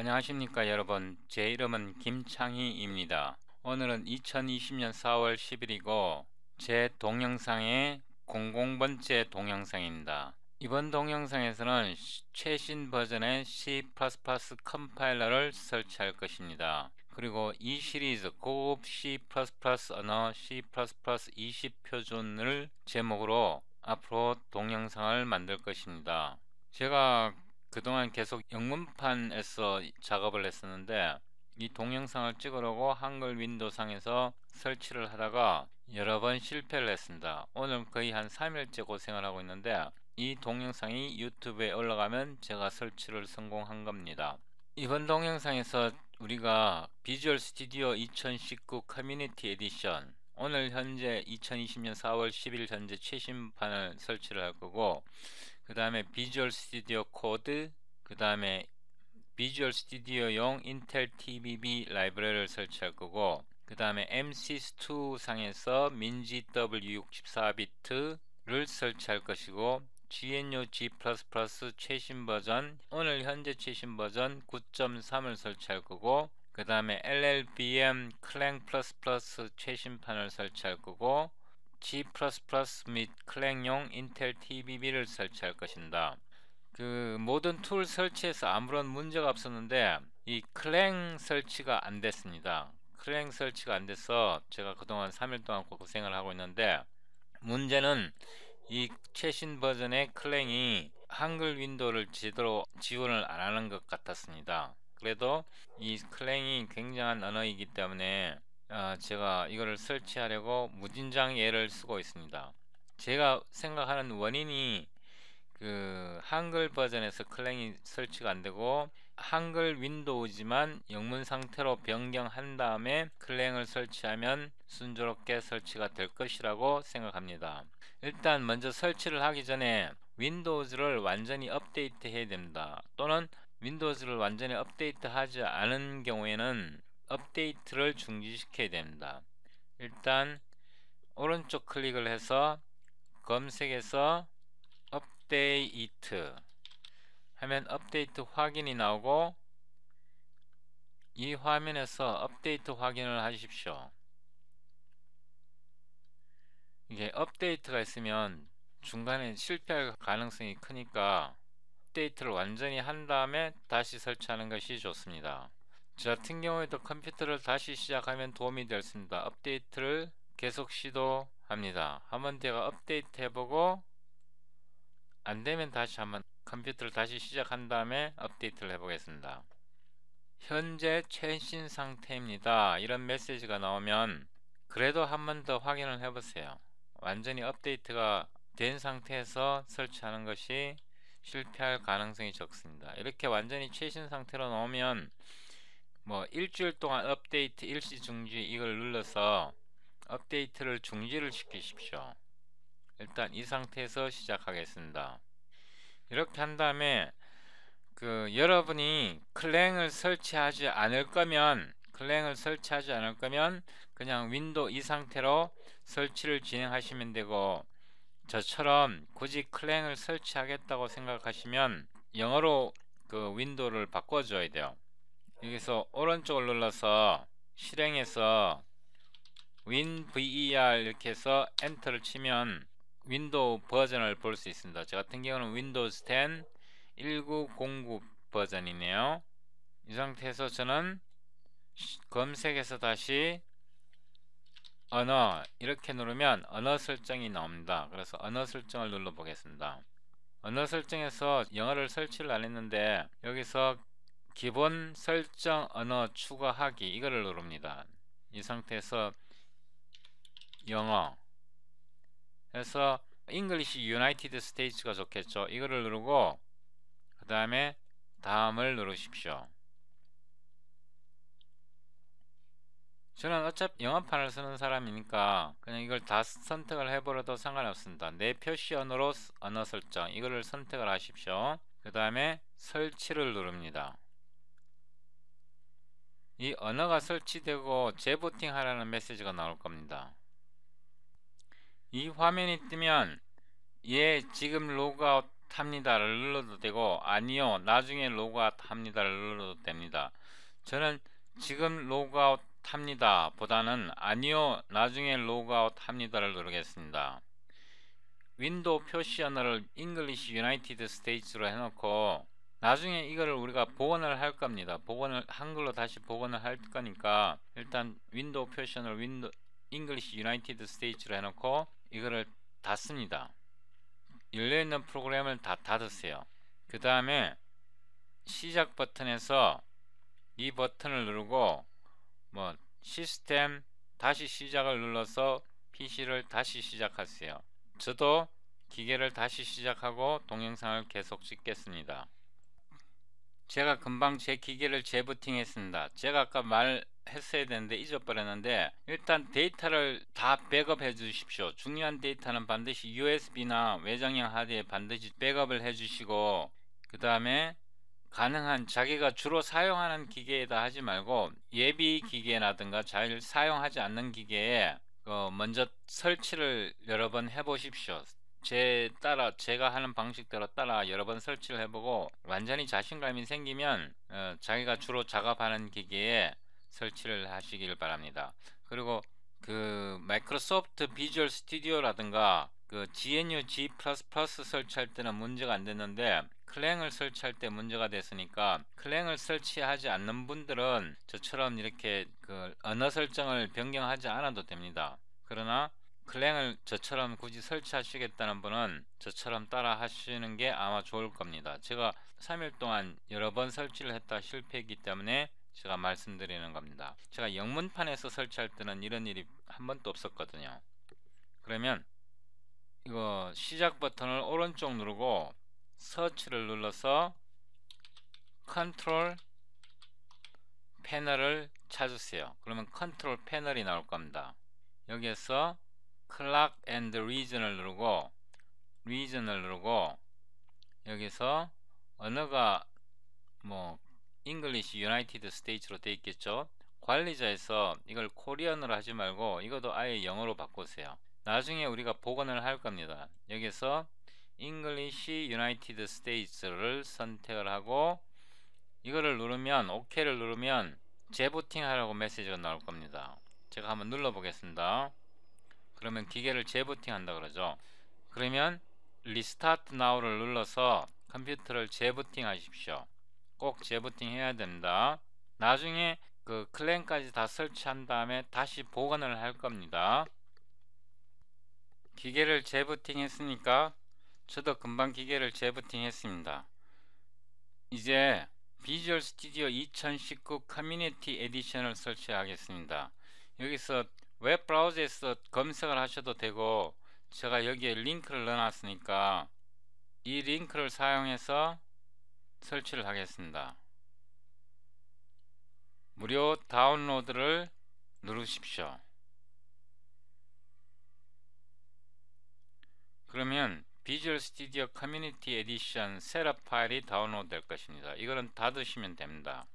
안녕하십니까 여러분 제 이름은 김창희입니다 오늘은 2020년 4월 10일이고 제 동영상의 00번째 동영상입니다 이번 동영상에서는 최신 버전의 C++ 컴파일러를 설치할 것입니다 그리고 이 시리즈 고급 C++ 언어 C++20 표준을 제목으로 앞으로 동영상을 만들 것입니다 제가 그동안 계속 영문판에서 작업을 했었는데 이 동영상을 찍으려고 한글 윈도 상에서 설치를 하다가 여러 번 실패를 했습니다. 오늘 거의 한 3일째 고생을 하고 있는데 이 동영상이 유튜브에 올라가면 제가 설치를 성공한 겁니다. 이번 동영상에서 우리가 비주얼 스튜디오 2019 커뮤니티 에디션 오늘 현재 2020년 4월 10일 현재 최신판을 설치를 할 거고 그 다음에 비주얼 스튜디오 코드 그 다음에 비주얼 스튜디오용 인텔 TBB 라이브러리를 설치할 거고 그 다음에 MC2 상에서 민지 W64비트를 설치할 것이고 GNU G++ 최신 버전 오늘 현재 최신 버전 9.3을 설치할 거고 그 다음에 LLVM 클랭 플러스 최신판을 설치할 거고 G++ 및 클랭용 인텔 TBB를 설치할 것입니다. 그 모든 툴 설치에서 아무런 문제가 없었는데 이 클랭 설치가 안 됐습니다. 클랭 설치가 안 돼서 제가 그동안 3일 동안 고생을 하고 있는데 문제는 이 최신 버전의 클랭이 한글 윈도우를 제대로 지원을 안 하는 것 같았습니다. 그래도 이 클랭이 굉장한 언어이기 때문에 아, 제가 이거를 설치하려고 무진장 예를 쓰고 있습니다. 제가 생각하는 원인이 그 한글 버전에서 클랭이 설치가 안되고 한글 윈도우지만 영문 상태로 변경한 다음에 클랭을 설치하면 순조롭게 설치가 될 것이라고 생각합니다. 일단 먼저 설치를 하기 전에 윈도우즈를 완전히 업데이트 해야 됩니다. 또는 윈도우즈를 완전히 업데이트 하지 않은 경우에는 업데이트를 중지시켜야 됩니다. 일단 오른쪽 클릭을 해서 검색에서 업데이트 하면 업데이트 확인이 나오고 이 화면에서 업데이트 확인을 하십시오. 이게 업데이트가 있으면 중간에 실패할 가능성이 크니까 업데이트를 완전히 한 다음에 다시 설치하는 것이 좋습니다. 저 같은 경우에도 컴퓨터를 다시 시작하면 도움이 되었습니다. 업데이트를 계속 시도합니다. 한번 제가 업데이트 해보고 안되면 다시 한번 컴퓨터를 다시 시작한 다음에 업데이트를 해보겠습니다. 현재 최신 상태입니다. 이런 메시지가 나오면 그래도 한 번 더 확인을 해보세요. 완전히 업데이트가 된 상태에서 설치하는 것이 실패할 가능성이 적습니다. 이렇게 완전히 최신 상태로 나오면 뭐 일주일 동안 업데이트 일시 중지 이걸 눌러서 업데이트를 중지를 시키십시오 일단 이 상태에서 시작하겠습니다 이렇게 한 다음에 그 여러분이 클랭을 설치하지 않을 거면 클랭을 설치하지 않을 거면 그냥 윈도우 이 상태로 설치를 진행하시면 되고 저처럼 굳이 클랭을 설치하겠다고 생각하시면 영어로 그 윈도우를 바꿔줘야 돼요 여기서 오른쪽을 눌러서 실행해서 WinVER 이렇게 해서 엔터를 치면 윈도우 버전을 볼 수 있습니다. 저 같은 경우는 윈도우스 10 1909 버전이네요. 이 상태에서 저는 검색에서 다시 언어 이렇게 누르면 언어 설정이 나옵니다. 그래서 언어 설정을 눌러 보겠습니다. 언어 설정에서 영어를 설치를 안 했는데 여기서 기본 설정 언어 추가하기 이거를 누릅니다. 이 상태에서 영어 해서 English United States가 좋겠죠. 이거를 누르고 그 다음에 다음을 누르십시오. 저는 어차피 영어판을 쓰는 사람이니까 그냥 이걸 다 선택을 해버려도 상관없습니다. 내 표시 언어로 언어 설정 이거를 선택을 하십시오. 그 다음에 설치를 누릅니다. 이 언어가 설치되고 재부팅하라는 메시지가 나올 겁니다. 이 화면이 뜨면 예 지금 로그아웃 합니다를 눌러도 되고 아니요 나중에 로그아웃 합니다를 눌러도 됩니다. 저는 지금 로그아웃 합니다 보다는 아니요 나중에 로그아웃 합니다를 누르겠습니다. 윈도우 표시 언어를 English United States로 해놓고 나중에 이거를 우리가 복원을 할 겁니다. 복원을 한글로 다시 복원을 할 거니까 일단 윈도우 표시원을 윈도 잉글리시 유나이티드 스테이츠로 해놓고 이거를 닫습니다. 열려있는 프로그램을 다 닫으세요. 그 다음에 시작 버튼에서 이 버튼을 누르고 뭐 시스템 다시 시작을 눌러서 PC를 다시 시작하세요. 저도 기계를 다시 시작하고 동영상을 계속 찍겠습니다. 제가 금방 제 기계를 재부팅했습니다. 제가 아까 말했어야 되는데 잊어버렸는데 일단 데이터를 다 백업해 주십시오. 중요한 데이터는 반드시 USB나 외장형 하드에 반드시 백업을 해 주시고 그 다음에 가능한 자기가 주로 사용하는 기계에다 하지 말고 예비 기계라든가 잘 사용하지 않는 기계에 어, 먼저 설치를 여러 번 해보십시오. 제 따라 제가 하는 방식대로 따라 여러 번 설치를 해보고 완전히 자신감이 생기면 어, 자기가 주로 작업하는 기기에 설치를 하시길 바랍니다. 그리고 그 마이크로소프트 비주얼 스튜디오라든가 그 GNU G++ 설치할 때는 문제가 안 됐는데 클랭을 설치할 때 문제가 됐으니까 클랭을 설치하지 않는 분들은 저처럼 이렇게 그 언어 설정을 변경하지 않아도 됩니다. 그러나 클랭을 저처럼 굳이 설치하시겠다는 분은 저처럼 따라 하시는 게 아마 좋을 겁니다. 제가 3일 동안 여러 번 설치를 했다 실패했기 때문에 제가 말씀드리는 겁니다. 제가 영문판에서 설치할 때는 이런 일이 한 번도 없었거든요. 그러면 이거 시작 버튼을 오른쪽 누르고 서치를 눌러서 컨트롤 패널을 찾으세요. 그러면 컨트롤 패널이 나올 겁니다. 여기에서 clock and region을 누르고 region을 누르고 여기서 언어가 뭐 English United States로 되어 있겠죠 관리자에서 이걸 코리언으로 하지 말고 이것도 아예 영어로 바꾸세요 나중에 우리가 복원을 할 겁니다 여기서 English United States를 선택을 하고 이거를 누르면 OK를 누르면 재부팅 하라고 메시지가 나올 겁니다 제가 한번 눌러 보겠습니다 그러면 기계를 재부팅한다 그러죠. 그러면 리스타트 나우를 눌러서 컴퓨터를 재부팅 하십시오. 꼭 재부팅 해야 됩니다. 나중에 그 클랜까지 다 설치한 다음에 다시 보관을 할 겁니다. 기계를 재부팅 했으니까 저도 금방 기계를 재부팅 했습니다. 이제 비주얼 스튜디오 2019 커뮤니티 에디션을 설치하겠습니다. 여기서 웹 브라우저에서 검색을 하셔도 되고 제가 여기에 링크를 넣어놨으니까 이 링크를 사용해서 설치를 하겠습니다. 무료 다운로드를 누르십시오. 그러면 비주얼 스튜디오 커뮤니티 에디션 셋업 파일이 다운로드 될 것입니다. 이거는 닫으시면 됩니다.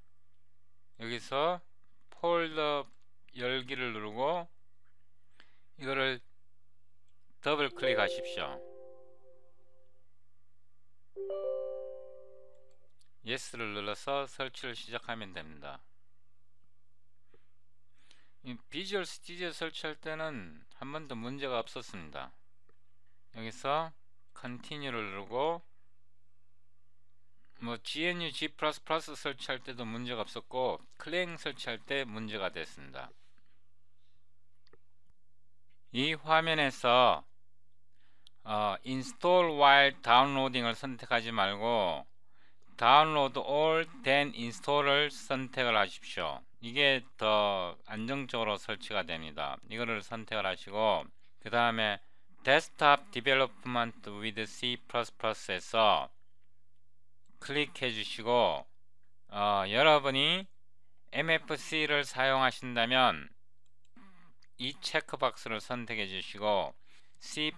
여기서 폴더 열기를 누르고 이거를 더블 클릭하십시오 y e s 를 눌러서 설치를 시작하면 됩니다 비주얼 스튜디오 설치할 때는 한 번도 문제가 없었습니다 여기서 c o n t i n u e 를 누르고 뭐 GNU G++ 설치할 때도 문제가 없었고 클랭 설치할 때 문제가 됐습니다 이 화면에서 어, Install While Downloading을 선택하지 말고 Download All Then Install을 선택을 하십시오. 이게 더 안정적으로 설치가 됩니다. 이거를 선택을 하시고 그 다음에 Desktop Development with C++에서 클릭해 주시고 어, 여러분이 MFC를 사용하신다면 이 체크박스를 선택해 주시고 C++,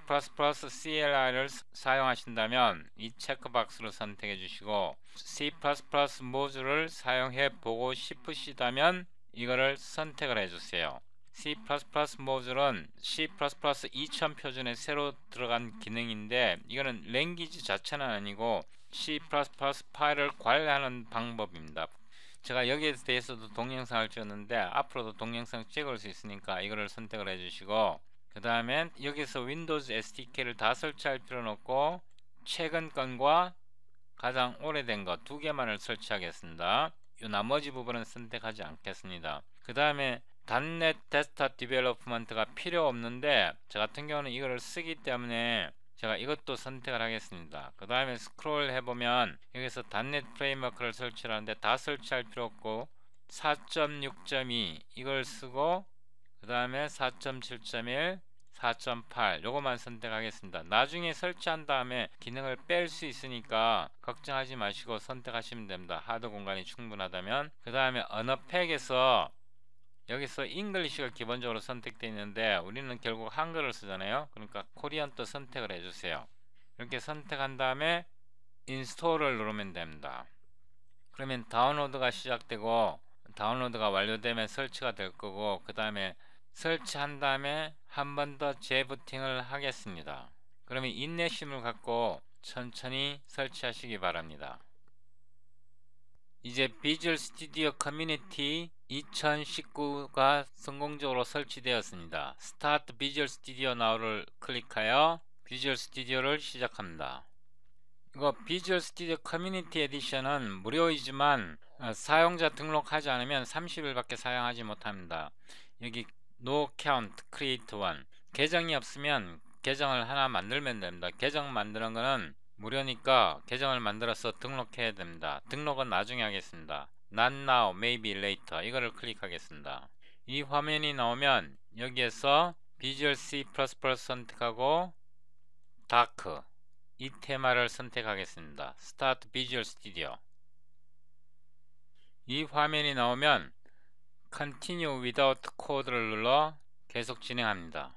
CLI를 사용하신다면 이 체크박스를 선택해 주시고 C++ 모듈을 사용해 보고 싶으시다면 이거를 선택을 해주세요. C++ 모듈은 C++ 2000 표준에 새로 들어간 기능인데 이거는 랭귀지 자체는 아니고 C++ 파일을 관리하는 방법입니다. 제가 여기에 대해서도 동영상을 찍었는데 앞으로도 동영상 찍을 수 있으니까 이거를 선택을 해주시고 그 다음엔 여기서 윈도우 SDK를 다 설치할 필요는 없고 최근 건과 가장 오래된 것 두 개만을 설치하겠습니다. 이 나머지 부분은 선택하지 않겠습니다. 그 다음에 단넷 데스탑 디벨로프먼트가 필요 없는데 저 같은 경우는 이거를 쓰기 때문에 제가 이것도 선택을 하겠습니다. 그 다음에 스크롤 해보면 여기서 단넷 프레임워크를 설치하는데 다 설치할 필요 없고 4.6.2 이걸 쓰고 그 다음에 4.7.1 4.8 요거만 선택하겠습니다 나중에 설치한 다음에 기능을 뺄 수 있으니까 걱정하지 마시고 선택하시면 됩니다 하드 공간이 충분하다면 그 다음에 언어팩에서 여기서 English가 기본적으로 선택되어 있는데 우리는 결국 한글을 쓰잖아요 그러니까 코리안또 선택을 해주세요 이렇게 선택한 다음에 인스톨을 누르면 됩니다 그러면 다운로드가 시작되고 다운로드가 완료되면 설치가 될 거고 그 다음에 설치한 다음에 한 번 더 재부팅을 하겠습니다 그러면 인내심을 갖고 천천히 설치하시기 바랍니다 이제 비주얼 스튜디오 커뮤니티 2019가 성공적으로 설치되었습니다. 스타트 비주얼 스튜디오 나우를 클릭하여 비주얼 스튜디오를 시작합니다. 이거 비주얼 스튜디오 커뮤니티 에디션은 무료이지만 어, 사용자 등록하지 않으면 30일밖에 사용하지 못합니다. 여기 no count create one 계정이 없으면 계정을 하나 만들면 됩니다. 계정 만드는 거는 무료니까 계정을 만들어서 등록해야 됩니다. 등록은 나중에 하겠습니다. Not now, maybe later 이거를 클릭하겠습니다. 이 화면이 나오면 여기에서 Visual C++ 선택하고 Dark 이 테마를 선택하겠습니다. Start Visual Studio 이 화면이 나오면 Continue without code를 눌러 계속 진행합니다.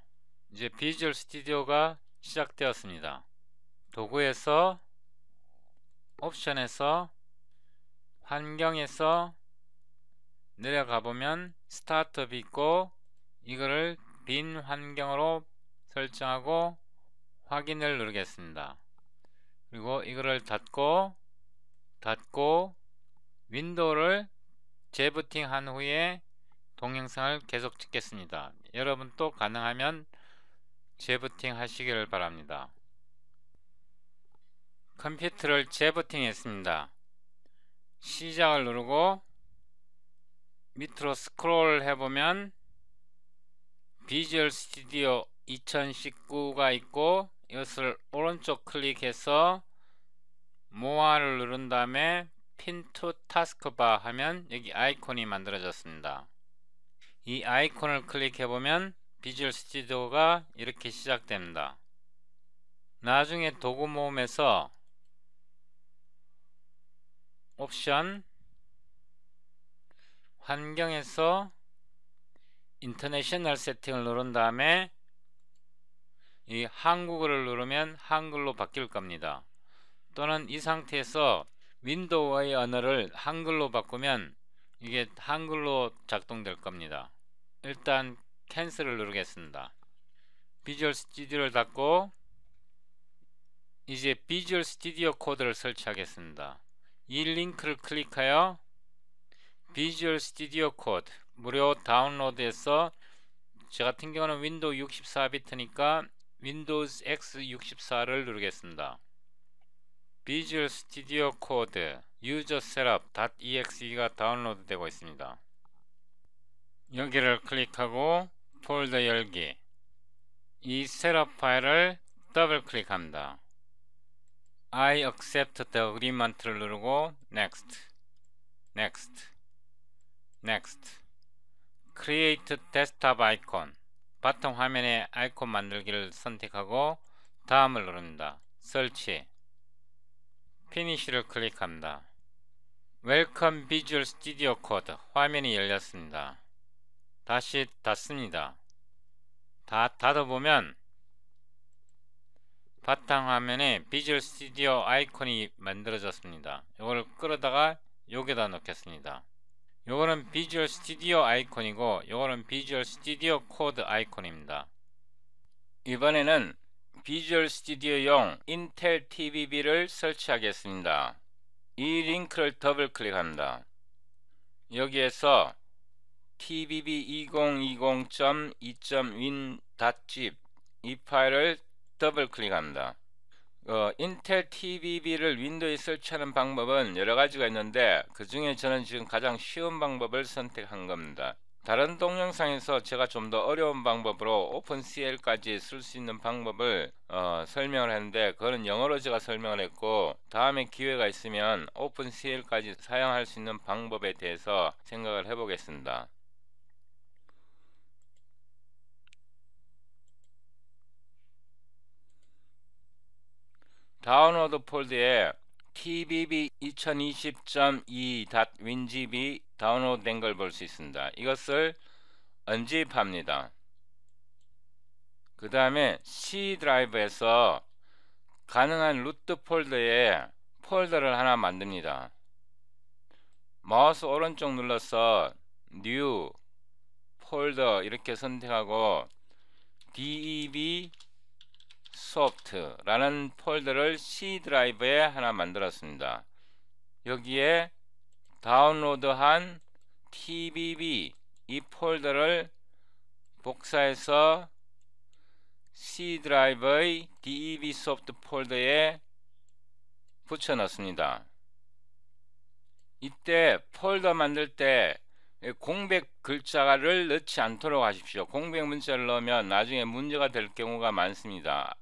이제 Visual s t u d i o 가 시작되었습니다. 도구에서 옵션에서 환경에서 내려가 보면 스타트업이 있고 이거를 빈 환경으로 설정하고 확인을 누르겠습니다. 그리고 이거를 닫고 닫고 윈도우를 재부팅한 후에 동영상을 계속 찍겠습니다. 여러분또 가능하면 재부팅 하시기를 바랍니다. 컴퓨터를 재버팅했습니다. 시작을 누르고 밑으로 스크롤 해보면 비주얼 스튜디오 2019가 있고 이것을 오른쪽 클릭해서 모아를 누른 다음에 핀투 타스크바 하면 여기 아이콘이 만들어졌습니다. 이 아이콘을 클릭해보면 비주얼 스튜디오가 이렇게 시작됩니다. 나중에 도구 모음에서 옵션 환경에서 인터내셔널 세팅을 누른 다음에 이 한국어를 누르면 한글로 바뀔 겁니다. 또는 이 상태에서 윈도우의 언어를 한글로 바꾸면 이게 한글로 작동될 겁니다. 일단 캔슬을 누르겠습니다. 비주얼 스튜디오를 닫고 이제 비주얼 스튜디오 코드를 설치하겠습니다. 이 링크를 클릭하여 비주얼 스튜디오 코드 무료 다운로드에서저 같은 경우는 윈도우 64비트니까 윈도우즈 X64를 누르겠습니다. 비주얼 스튜디오 코드 유저 셋업.exe가 다운로드 되고 있습니다. 여기를 클릭하고 폴더 열기 이 셋업 파일을 더블 클릭합니다. I accept the agreement를 누르고 next, next, next create desktop icon 바텀 화면에 아이콘 만들기를 선택하고 다음을 누릅니다. 설치 피니쉬를 클릭합니다. Welcome Visual Studio Code. 화면이 열렸습니다. 다시 닫습니다. 다 닫아보면 바탕화면에 비주얼 스튜디오 아이콘이 만들어졌습니다. 이걸 끌어다가 여기다 넣겠습니다. 이거는 비주얼 스튜디오 아이콘이고 이거는 비주얼 스튜디오 코드 아이콘입니다. 이번에는 비주얼 스튜디오용 인텔 TVB를 설치하겠습니다. 이 링크를 더블 클릭합니다. 여기에서 t v b 2 0 2 0 2 w i n z i p 이 파일을 더블 클릭합니다. 어, 인텔 TVB를 윈도우에 설치하는 방법은 여러 가지가 있는데 그 중에 저는 지금 가장 쉬운 방법을 선택한 겁니다. 다른 동영상에서 제가 좀 더 어려운 방법으로 OpenCL까지 쓸 수 있는 방법을 어, 설명을 했는데 그거는 영어로 제가 설명을 했고 다음에 기회가 있으면 OpenCL까지 사용할 수 있는 방법에 대해서 생각을 해보겠습니다. 다운로드 폴드에 tbb 2020.2.winzip 다운로드된 걸 볼 수 있습니다. 이것을 언집합니다. 그 다음에 C 드라이브에서 가능한 루트 폴더에 폴더를 하나 만듭니다. 마우스 오른쪽 눌러서 New 폴더 이렇게 선택하고 DEB e soft라는 폴더를 C 드라이브에 하나 만들었습니다. 여기에 다운로드한 tbb 이 폴더를 복사해서 C 드라이브의 deb 소프트 폴더에 붙여 넣습니다. 이때 폴더 만들 때 공백 글자를 넣지 않도록 하십시오. 공백 문자를 넣으면 나중에 문제가 될 경우가 많습니다.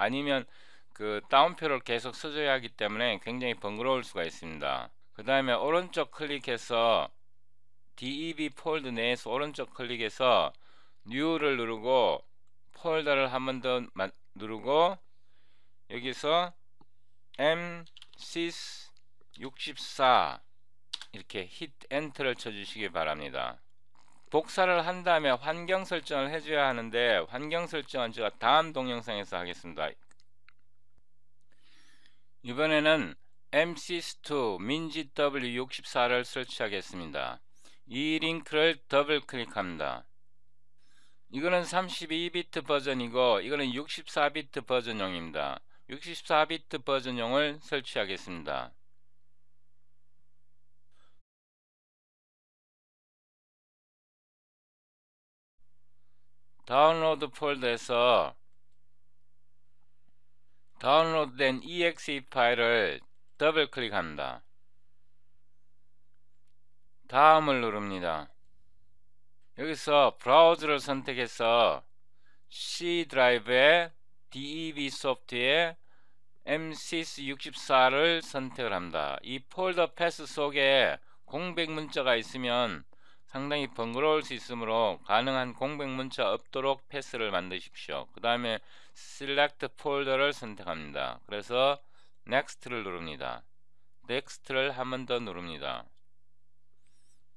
아니면 그 다운표를 계속 써줘야 하기 때문에 굉장히 번거로울 수가 있습니다 그 다음에 오른쪽 클릭해서 DEB 폴드 내에서 오른쪽 클릭해서 New를 누르고 폴더를 한 번 더 누르고 여기서 MSys 64 이렇게 hit enter를 쳐주시기 바랍니다 복사를 한 다음에 환경 설정을 해줘야 하는데 환경 설정은 제가 다음 동영상에서 하겠습니다. 이번에는 MC2 민지 W64를 설치하겠습니다. 이 링크를 더블 클릭합니다. 이거는 32비트 버전이고 이거는 64비트 버전용입니다. 64비트 버전용을 설치하겠습니다. 다운로드 폴더에서 다운로드된 exe 파일을 더블 클릭합니다. 다음을 누릅니다. 여기서 브라우저를 선택해서 C 드라이브에 DEV 소프트에 m c 6 4를 선택을 합니다. 이 폴더 패스 속에 공백 문자가 있으면 상당히 번거로울 수 있으므로 가능한 공백 문자 없도록 패스를 만드십시오. 그 다음에 Select Folder를 선택합니다. 그래서 Next를 누릅니다. Next를 한 번 더 누릅니다.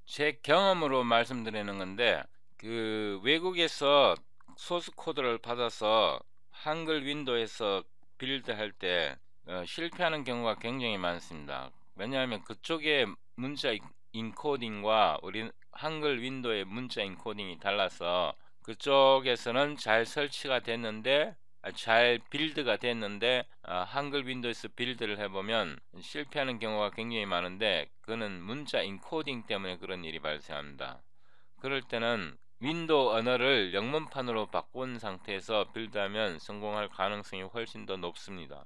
제 경험으로 말씀드리는 건데 그 외국에서 소스 코드를 받아서 한글 윈도에서 빌드 할때 어, 실패하는 경우가 굉장히 많습니다. 왜냐하면 그쪽에 문자 인코딩과 우리 한글 윈도의 문자 인코딩이 달라서 그쪽에서는 잘 설치가 됐는데 아, 잘 빌드가 됐는데 아, 한글 윈도에서 빌드를 해보면 실패하는 경우가 굉장히 많은데 그는 문자 인코딩 때문에 그런 일이 발생합니다. 그럴 때는 윈도우 언어를 영문판으로 바꾼 상태에서 빌드하면 성공할 가능성이 훨씬 더 높습니다.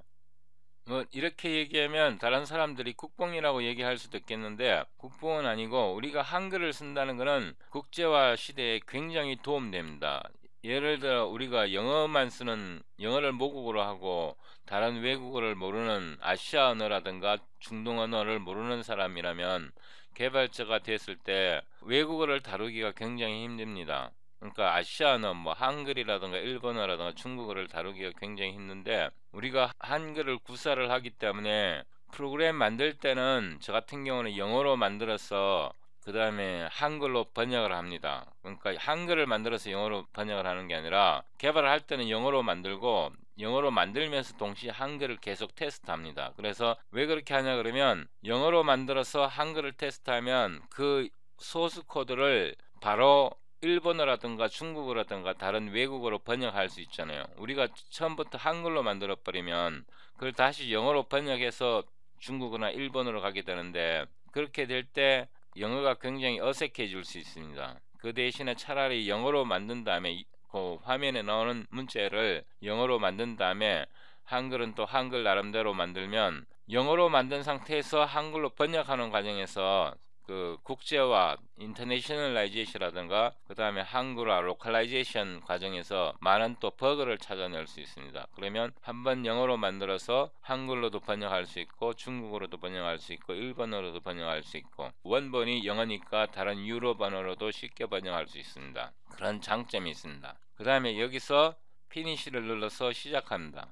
뭐 이렇게 얘기하면 다른 사람들이 국뽕이라고 얘기할 수도 있겠는데 국뽕은 아니고 우리가 한글을 쓴다는 것은 국제화 시대에 굉장히 도움됩니다. 예를 들어 우리가 영어만 쓰는 영어를 모국어로 하고 다른 외국어를 모르는 아시아 언어라든가 중동 언어를 모르는 사람이라면 개발자가 됐을 때 외국어를 다루기가 굉장히 힘듭니다. 그러니까 아시아는 뭐 한글이라든가 일본어라든가 중국어를 다루기가 굉장히 힘든데 우리가 한글을 구사를 하기 때문에 프로그램 만들 때는 저 같은 경우는 영어로 만들어서 그 다음에 한글로 번역을 합니다. 그러니까 한글을 만들어서 영어로 번역을 하는 게 아니라 개발을 할 때는 영어로 만들고 영어로 만들면서 동시에 한글을 계속 테스트합니다. 그래서 왜 그렇게 하냐 그러면 영어로 만들어서 한글을 테스트하면 그 소스 코드를 바로 일본어라든가 중국어라든가 다른 외국어로 번역할 수 있잖아요. 우리가 처음부터 한글로 만들어 버리면 그걸 다시 영어로 번역해서 중국어나 일본어로 가게 되는데 그렇게 될 때 영어가 굉장히 어색해질 수 있습니다. 그 대신에 차라리 영어로 만든 다음에 그 화면에 나오는 문자를 영어로 만든 다음에 한글은 또 한글 나름대로 만들면 영어로 만든 상태에서 한글로 번역하는 과정에서 그 국제화, 인터내셔널라이제이션이라든가 그 다음에 한글화, 로컬라이제이션 과정에서 많은 또 버그를 찾아낼 수 있습니다. 그러면 한 번 영어로 만들어서 한글로도 번역할 수 있고 중국어로도 번역할 수 있고 일본어로도 번역할 수 있고 원본이 영어니까 다른 유럽언어로도 쉽게 번역할 수 있습니다. 그런 장점이 있습니다. 그 다음에 여기서 피니쉬를 눌러서 시작합니다.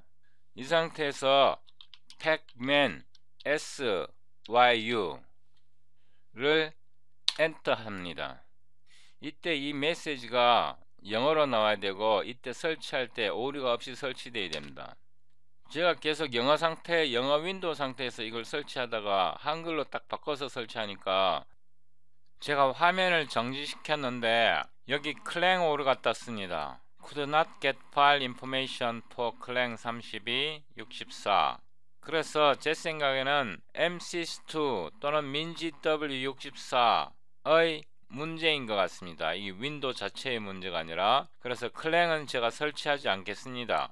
이 상태에서 p 맨 syu 를 엔터합니다. 이때 이 메시지가 영어로 나와야 되고 이때 설치할 때 오류가 없이 설치되어야 됩니다. 제가 계속 영어 상태, 영어 윈도우 상태에서 이걸 설치하다가 한글로 딱 바꿔서 설치하니까 제가 화면을 정지시켰는데 여기 클랭 오류가 떴습니다. Could not get file information for clang 32, 64 그래서 제 생각에는 MCS2 또는 민지 W64의 문제인 것 같습니다. 이윈도 자체의 문제가 아니라 그래서 클랭은 제가 설치하지 않겠습니다.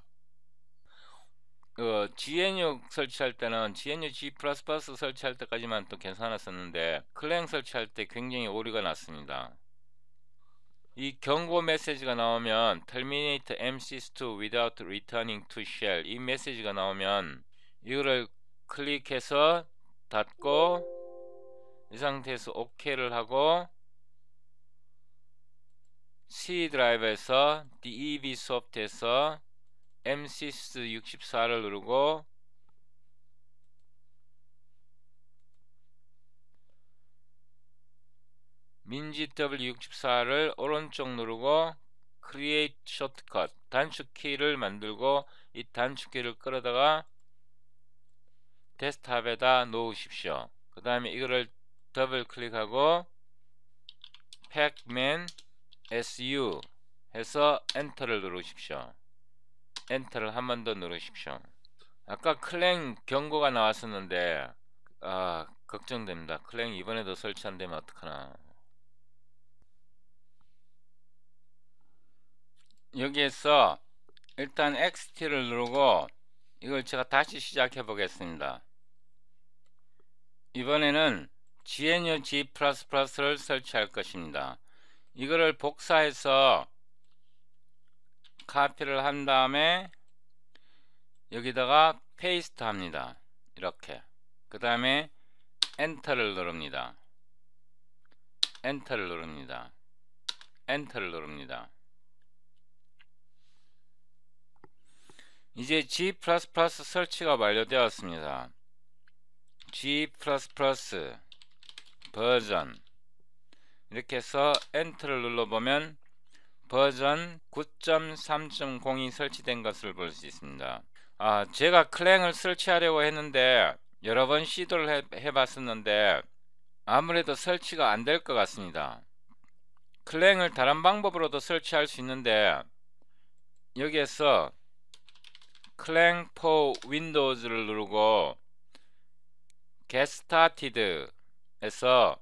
그 GNU 설치할 때는 GNU G++ 설치할 때까지만 또 괜찮았었는데 클랭 설치할 때 굉장히 오류가 났습니다. 이 경고 메시지가 나오면 Terminate MCS2 without returning to shell 이 메시지가 나오면 이거를 클릭해서 닫고 이 상태에서 OK를 하고 C 드라이브에서 DEV 소프트에서 MCS 64를 누르고 민지 W64를 오른쪽 누르고 Create Shortcut 단축키를 만들고 이 단축키를 끌어다가 데스탑에다 놓으십시오. 그 다음에 이거를 더블 클릭하고 pacman su 해서 엔터를 누르십시오. 엔터를 한 번 더 누르십시오. 아까 클랭 경고가 나왔었는데 아 걱정됩니다. 클랭 이번에도 설치 안 되면 어떡하나. 여기에서 일단 XT를 누르고 이걸 제가 다시 시작해 보겠습니다. 이번에는 GNU G++를 설치할 것입니다. 이거를 복사해서 카피를 한 다음에 여기다가 페이스트 합니다. 이렇게. 그 다음에 엔터를 누릅니다. 엔터를 누릅니다. 엔터를 누릅니다. 이제 G++ 설치가 완료되었습니다. G++ 버전 이렇게 해서 엔터를 눌러보면 버전 9.3.0이 설치된 것을 볼 수 있습니다. 아, 제가 클랭을 설치하려고 했는데 여러 번 시도를 해, 해봤었는데 아무래도 설치가 안 될 것 같습니다. 클랭을 다른 방법으로도 설치할 수 있는데 여기에서 클랭포 윈도우즈를 누르고 get started에서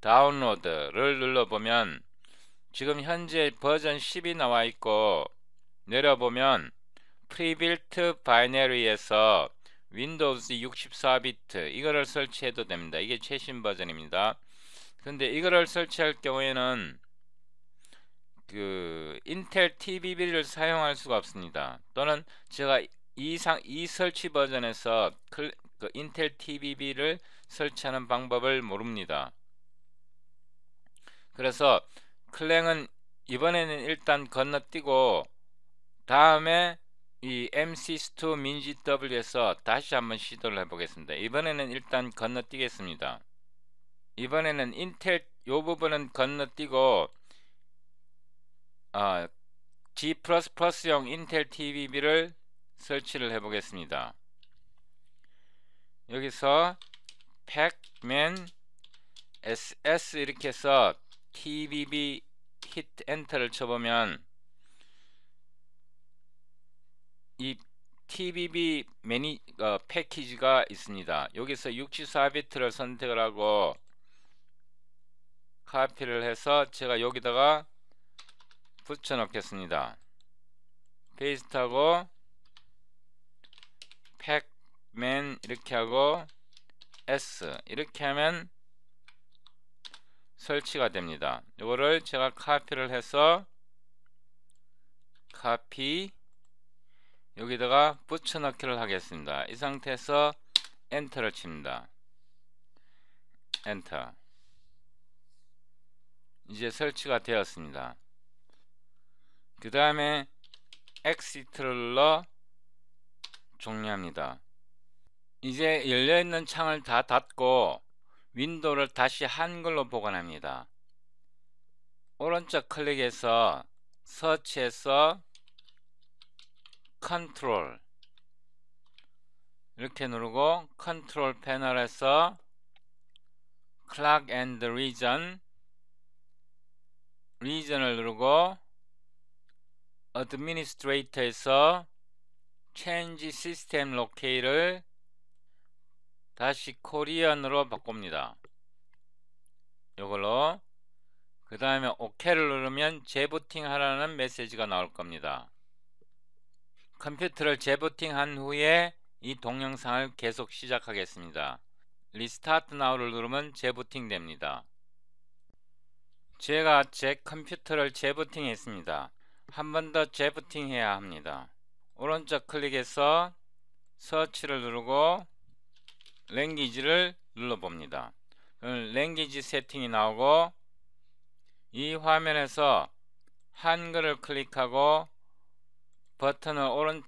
다운로드를 눌러보면 지금 현재 버전 10이 나와 있고 내려보면 프리빌트 바이너리에서 윈도우즈 64비트 이거를 설치해도 됩니다. 이게 최신 버전입니다. 근데 이거를 설치할 경우에는 그 인텔 TBB를 사용할 수가 없습니다. 또는 제가 이상 이 설치 버전에서 클, 그 인텔 TBB를 설치하는 방법을 모릅니다. 그래서 클랭은 이번에는 일단 건너뛰고 다음에 이 MC2 민지 W에서 다시 한번 시도를 해보겠습니다. 이번에는 일단 건너뛰겠습니다. 이번에는 인텔 요 부분은 건너뛰고 아, G++형 인텔 TVB를 설치를 해 보겠습니다. 여기서 pacman ss 이렇게 해서 t v b hit 엔터를 쳐보면 이 tbb 매니 어, 패키지가 있습니다. 여기서 64비트를 선택을 하고 카피를 해서 제가 여기다가 붙여 넣겠습니다. 페이스트하고 팩맨 이렇게 하고 S 이렇게 하면 설치가 됩니다. 이거를 제가 카피를 해서 카피 여기다가 붙여넣기를 하겠습니다. 이 상태에서 엔터를 칩니다. 엔터 이제 설치가 되었습니다. 그 다음에 엑시트를 넣어 종료합니다. 이제 열려있는 창을 다 닫고 윈도우를 다시 한글로 보관합니다. 오른쪽 클릭해서 서치해서 컨트롤 이렇게 누르고 컨트롤 패널에서 클락 앤드 리전 리전을 누르고 administrator에서 change system locate를 다시 k o r e a n 으로 바꿉니다. 이걸로 그 다음에 OK를 누르면 재부팅하라는 메시지가 나올 겁니다. 컴퓨터를 재부팅한 후에 이 동영상을 계속 시작하겠습니다. 리스타트 나우를 누르면 재부팅됩니다. 제가 제 컴퓨터를 재부팅했습니다. 한번더 재부팅 해야 합니다. 오른쪽 클릭해서 서치를 누르고 랭귀지를 눌러봅니다. 랭귀지 세팅이 나오고 이 화면에서 한글을 클릭하고 버튼을 오른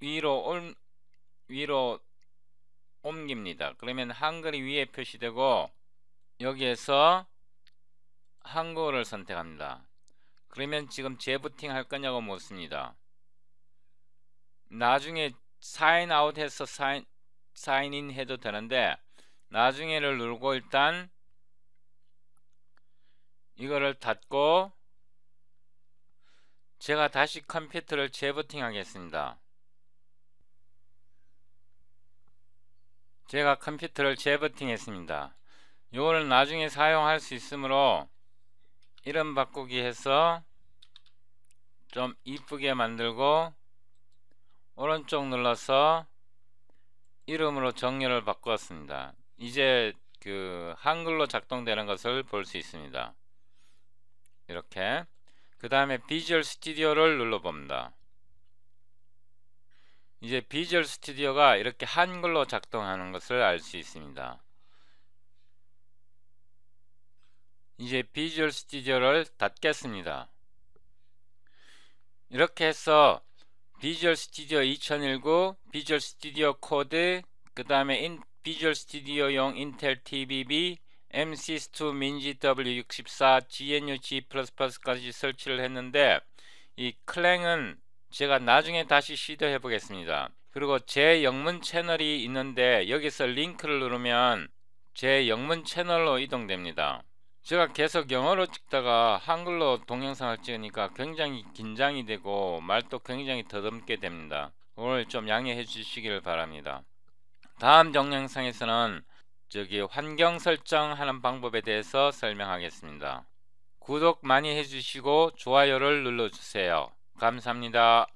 위로 올, 위로 옮깁니다. 그러면 한글이 위에 표시되고 여기에서 한글을 선택합니다. 그러면 지금 재부팅 할 거냐고 묻습니다. 나중에 사인 아웃해서 사인 사인인 해도 되는데 나중에를 누르고 일단 이거를 닫고 제가 다시 컴퓨터를 재부팅 하겠습니다. 제가 컴퓨터를 재부팅 했습니다. 이거를 나중에 사용할 수 있으므로 이름 바꾸기 해서 좀 이쁘게 만들고 오른쪽 눌러서 이름으로 정렬을 바꾸었습니다. 이제 그 한글로 작동되는 것을 볼 수 있습니다. 이렇게 그 다음에 비주얼 스튜디오를 눌러봅니다. 이제 비주얼 스튜디오가 이렇게 한글로 작동하는 것을 알 수 있습니다. 이제 비주얼 스튜디오를 닫겠습니다. 이렇게 해서 비주얼 스튜디오 2019 비주얼 스튜디오 코드 그 다음에 비주얼 스튜디오용 인텔 TBB MCS2 민지 W64 GNU G++까지 설치를 했는데 이 클랭은 제가 나중에 다시 시도해 보겠습니다. 그리고 제 영문 채널이 있는데 여기서 링크를 누르면 제 영문 채널로 이동됩니다. 제가 계속 영어로 찍다가 한글로 동영상을 찍으니까 굉장히 긴장이 되고 말도 굉장히 더듬게 됩니다. 오늘 좀 양해해 주시길 바랍니다. 다음 동영상에서는 저기 환경 설정하는 방법에 대해서 설명하겠습니다. 구독 많이 해주시고 좋아요를 눌러주세요. 감사합니다.